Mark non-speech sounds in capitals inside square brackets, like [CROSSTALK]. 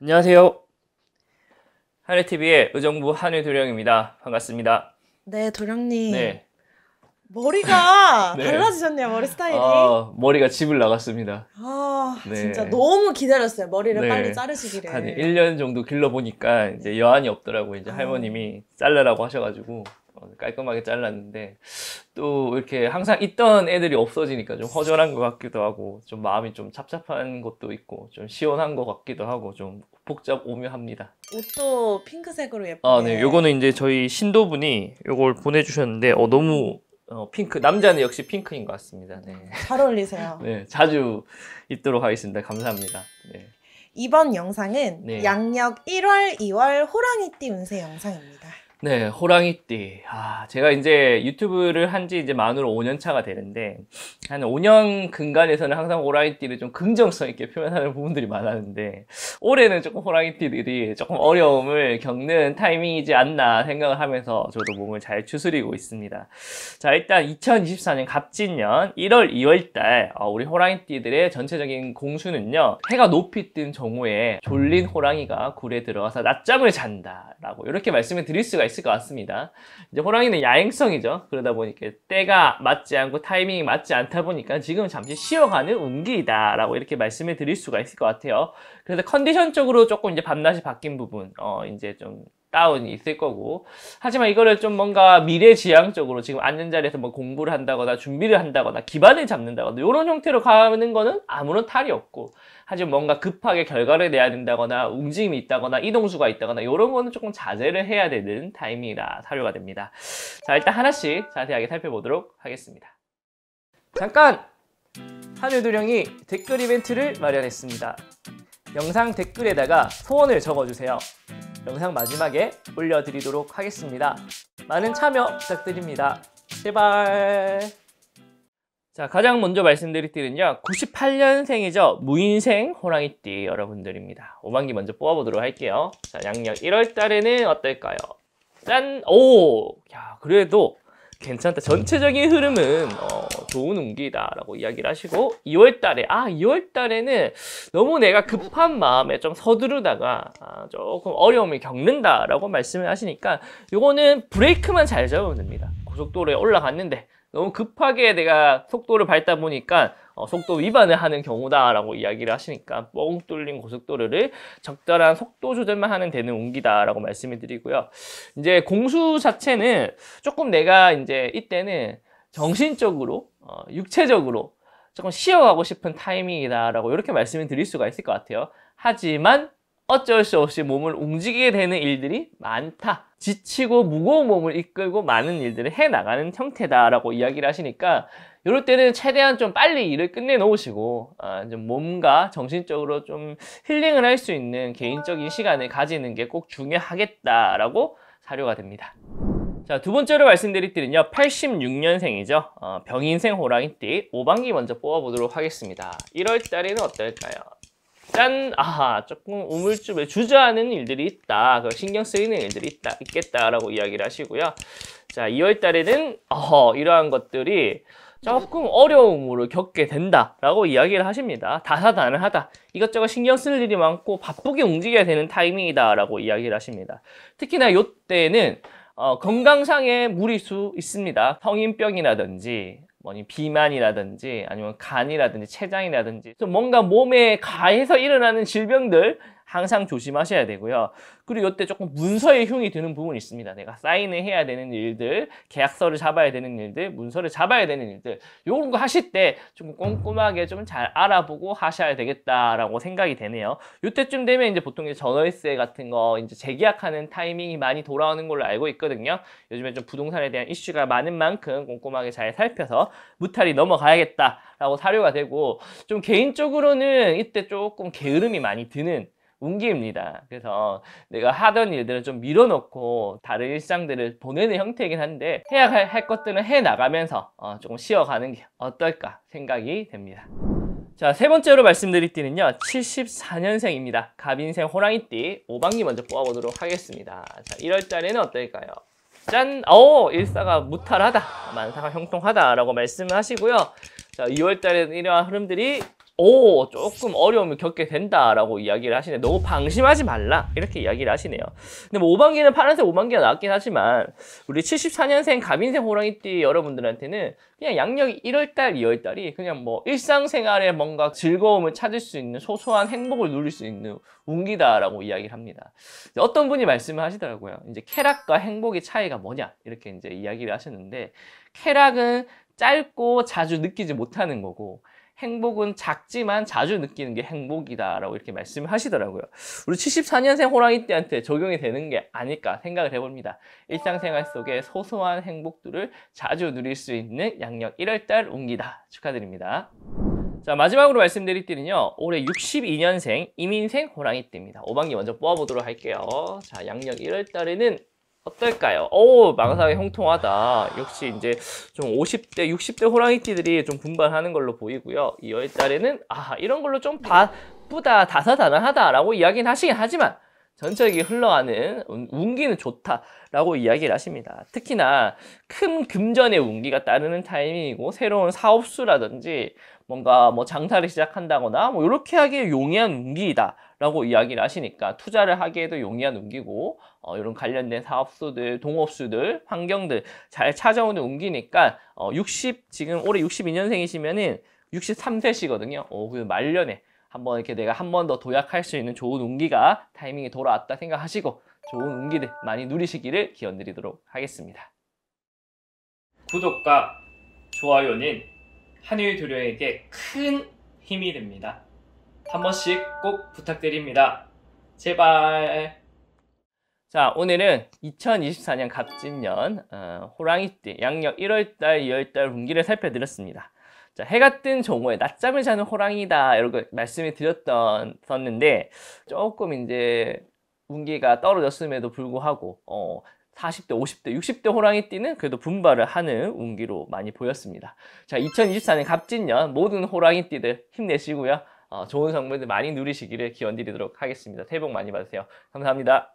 안녕하세요. 하늘TV의 의정부 한일도령입니다. 반갑습니다. 네, 도령님. 네. 머리가 [LAUGHS] 네. 달라지셨네요, 머리 스타일이. 아, 머리가 집을 나갔습니다. 아, 네. 진짜 너무 기다렸어요. 머리를 네. 빨리 자르시기를. 한 1년 정도 길러보니까 이제 여한이 없더라고요. 이제 아. 할머님이 잘라라고 하셔가지고. 깔끔하게 잘랐는데 또 이렇게 항상 있던 애들이 없어지니까 좀 허전한 것 같기도 하고 좀 마음이 좀 찹찹한 것도 있고 좀 시원한 것 같기도 하고 좀 복잡 오묘합니다. 옷도 핑크색으로 예쁘네. 아, 네. 요거는 이제 저희 신도분이 요걸 보내주셨는데 어, 너무 어, 핑크 남자는 역시 핑크인 것 같습니다. 네. 잘 어울리세요. [LAUGHS] 네, 자주 입도록 하겠습니다. 감사합니다. 네. 이번 영상은 네. 양력 1월, 2월 호랑이띠 운세 영상입니다. 네, 호랑이띠. 아, 제가 이제 유튜브를 한 지 이제 만으로 5년 차가 되는데, 한 5년 근간에서는 항상 호랑이띠를 좀 긍정성 있게 표현하는 부분들이 많았는데, 올해는 조금 호랑이띠들이 조금 어려움을 겪는 타이밍이지 않나 생각을 하면서 저도 몸을 잘 추스리고 있습니다. 자, 일단 2024년 갑진년 1월, 2월달, 어, 우리 호랑이띠들의 전체적인 공수는요, 해가 높이 뜬 정오에 졸린 호랑이가 굴에 들어가서 낮잠을 잔다라고 이렇게 말씀을 드릴 수가 있습니다. 있을 것 같습니다. 이제 호랑이는 야행성이죠. 그러다 보니까 때가 맞지 않고 타이밍이 맞지 않다 보니까 지금 잠시 쉬어가는 운기이다라고 이렇게 말씀을 드릴 수가 있을 것 같아요. 그래서 컨디션적으로 조금 이제 밤낮이 바뀐 부분, 어, 이제 좀 다운이 있을 거고 하지만 이거를 좀 뭔가 미래지향적으로 지금 앉는 자리에서 뭐 공부를 한다거나 준비를 한다거나 기반을 잡는다거나 이런 형태로 가는 거는 아무런 탈이 없고 하지만 뭔가 급하게 결과를 내야 된다거나 움직임이 있다거나 이동수가 있다거나 이런 거는 조금 자제를 해야 되는 타이밍이라 사료가 됩니다 자 일단 하나씩 자세하게 살펴보도록 하겠습니다 잠깐! 하늘도령이 댓글 이벤트를 마련했습니다 영상 댓글에다가 소원을 적어주세요 영상 마지막에 올려드리도록 하겠습니다. 많은 참여 부탁드립니다. 제발! 자 가장 먼저 말씀드릴 띠는요 98년생이죠 무인생 호랑이띠 여러분들입니다 5만기 먼저 뽑아보도록 할게요 자 양력 1월달에는 어떨까요? 짠! 오! 야 그래도 괜찮다. 전체적인 흐름은 어, 좋은 운기다라고 이야기를 하시고 2월 달에 아 2월 달에는 너무 내가 급한 마음에 좀 서두르다가 아, 조금 어려움을 겪는다라고 말씀을 하시니까 이거는 브레이크만 잘 잡으면 됩니다. 고속도로에 올라갔는데 너무 급하게 내가 속도를 밟다 보니까 어, 속도 위반을 하는 경우다라고 이야기를 하시니까 뻥 뚫린 고속도로를 적절한 속도 조절만 하는 데는 옮기다라고 말씀을 드리고요. 이제 공수 자체는 조금 내가 이제 이때는 정신적으로 어, 육체적으로 조금 쉬어가고 싶은 타이밍이다라고 이렇게 말씀을 드릴 수가 있을 것 같아요. 하지만 어쩔 수 없이 몸을 움직이게 되는 일들이 많다. 지치고 무거운 몸을 이끌고 많은 일들을 해 나가는 형태다라고 이야기를 하시니까 이럴 때는 최대한 좀 빨리 일을 끝내 놓으시고 아, 좀 몸과 정신적으로 좀 힐링을 할 수 있는 개인적인 시간을 가지는 게 꼭 중요하겠다라고 사료가 됩니다. 자, 두 번째로 말씀드릴 때는요 86년생이죠. 어, 병인생 호랑이띠 5반기 먼저 뽑아보도록 하겠습니다. 1월달에는 어떨까요? 짠! 아하, 조금 우물쭈에 주저하는 일들이 있다. 그 신경 쓰이는 일들이 있다, 있겠다라고 이야기를 하시고요. 자, 2월 달에는 어허, 이러한 것들이 조금 어려움으로 겪게 된다라고 이야기를 하십니다. 다사다난하다. 이것저것 신경 쓸 일이 많고 바쁘게 움직여야 되는 타이밍이다라고 이야기를 하십니다. 특히나 요때에는 어, 건강상의 무리수 있습니다. 성인병이라든지 뭐니 비만이라든지 아니면 간이라든지 췌장이라든지 좀 뭔가 몸에 가해서 일어나는 질병들 항상 조심하셔야 되고요. 그리고 이때 조금 문서의 흉이 드는 부분이 있습니다. 내가 사인을 해야 되는 일들, 계약서를 잡아야 되는 일들, 문서를 잡아야 되는 일들 요런 거 하실 때 좀 꼼꼼하게 좀 잘 알아보고 하셔야 되겠다라고 생각이 되네요. 요때쯤 되면 이제 보통 이제 전월세 같은 거 이제 재계약하는 타이밍이 많이 돌아오는 걸로 알고 있거든요. 요즘에 좀 부동산에 대한 이슈가 많은 만큼 꼼꼼하게 잘 살펴서 무탈이 넘어가야겠다라고 사료가 되고 좀 개인적으로는 이때 조금 게으름이 많이 드는 운기입니다. 그래서 내가 하던 일들을좀 밀어놓고 다른 일상들을 보내는 형태이긴 한데 해야 할 것들은 해나가면서 어, 조금 쉬어가는 게 어떨까 생각이 됩니다. 자, 세 번째로 말씀드릴 띠는요. 74년생입니다. 갑인생 호랑이띠 5방기 먼저 뽑아보도록 하겠습니다. 자, 1월달에는 어떨까요? 짠! 오! 일사가 무탈하다. 만사가 형통하다라고 말씀을 하시고요. 자, 2월달에는 이러한 흐름들이 오 조금 어려움을 겪게 된다라고 이야기를 하시네 너무 방심하지 말라 이렇게 이야기를 하시네요 근데 뭐 5반기는 파란색 오반기가 나왔긴 하지만 우리 74년생 가인색 호랑이띠 여러분들한테는 그냥 양력이 1월달 2월달이 그냥 뭐 일상생활에 뭔가 즐거움을 찾을 수 있는 소소한 행복을 누릴 수 있는 운기다라고 이야기를 합니다 어떤 분이 말씀을 하시더라고요 이제 쾌락과 행복의 차이가 뭐냐 이렇게 이제 이야기를 하셨는데 쾌락은 짧고 자주 느끼지 못하는 거고 행복은 작지만 자주 느끼는 게 행복이다라고 이렇게 말씀을 하시더라고요. 우리 74년생 호랑이 띠한테 적용이 되는 게 아닐까 생각을 해봅니다. 일상생활 속에 소소한 행복들을 자주 누릴 수 있는 양력 1월달 웅기다. 축하드립니다. 자 마지막으로 말씀드릴 띠는요 올해 62년생 이민생 호랑이띠입니다 5방기 먼저 뽑아보도록 할게요 자 양력 1월달에는 어떨까요? 오, 망상이 음. 형통하다. 역시 이제 좀 50대, 60대 호랑이띠들이 좀 분발하는 걸로 보이고요. 이 열달에는, 아, 이런 걸로 좀 바쁘다, 다사다난하다라고 이야기는 하시긴 하지만, 전체적이 흘러가는 운기는 좋다라고 이야기를 하십니다. 특히나 큰 금전의 운기가 따르는 타이밍이고 새로운 사업수라든지 뭔가 뭐 장사를 시작한다거나 뭐 이렇게 하기에 용이한 운기이다라고 이야기를 하시니까 투자를 하기에도 용이한 운기고 어, 이런 관련된 사업수들, 동업수들, 환경들 잘 찾아오는 운기니까 어, 60 지금 올해 62년생이시면은 63세시거든요. 어, 그 말년에 한번 이렇게 내가 한 번 더 도약할 수 있는 좋은 운기가 타이밍이 돌아왔다 생각하시고 좋은 운기들 많이 누리시기를 기원드리도록 하겠습니다. 구독과 좋아요는 한일 두려에게 큰 힘이 됩니다. 한 번씩 꼭 부탁드립니다. 제발. 자, 오늘은 2024년 갑진년 어, 호랑이띠 양력 1월달, 2월달 분기를 살펴드렸습니다. 자, 해가 뜬종오에 낮잠을 자는 호랑이다 이렇게 말씀을 드렸던었는데 조금 이제 운기가 떨어졌음에도 불구하고 어 40대, 50대, 60대 호랑이띠는 그래도 분발을 하는 운기로 많이 보였습니다. 자, 2024년 갑진년 모든 호랑이띠들 힘내시고요. 어, 좋은 성분들 많이 누리시기를 기원 드리도록 하겠습니다. 새해 복 많이 받으세요. 감사합니다.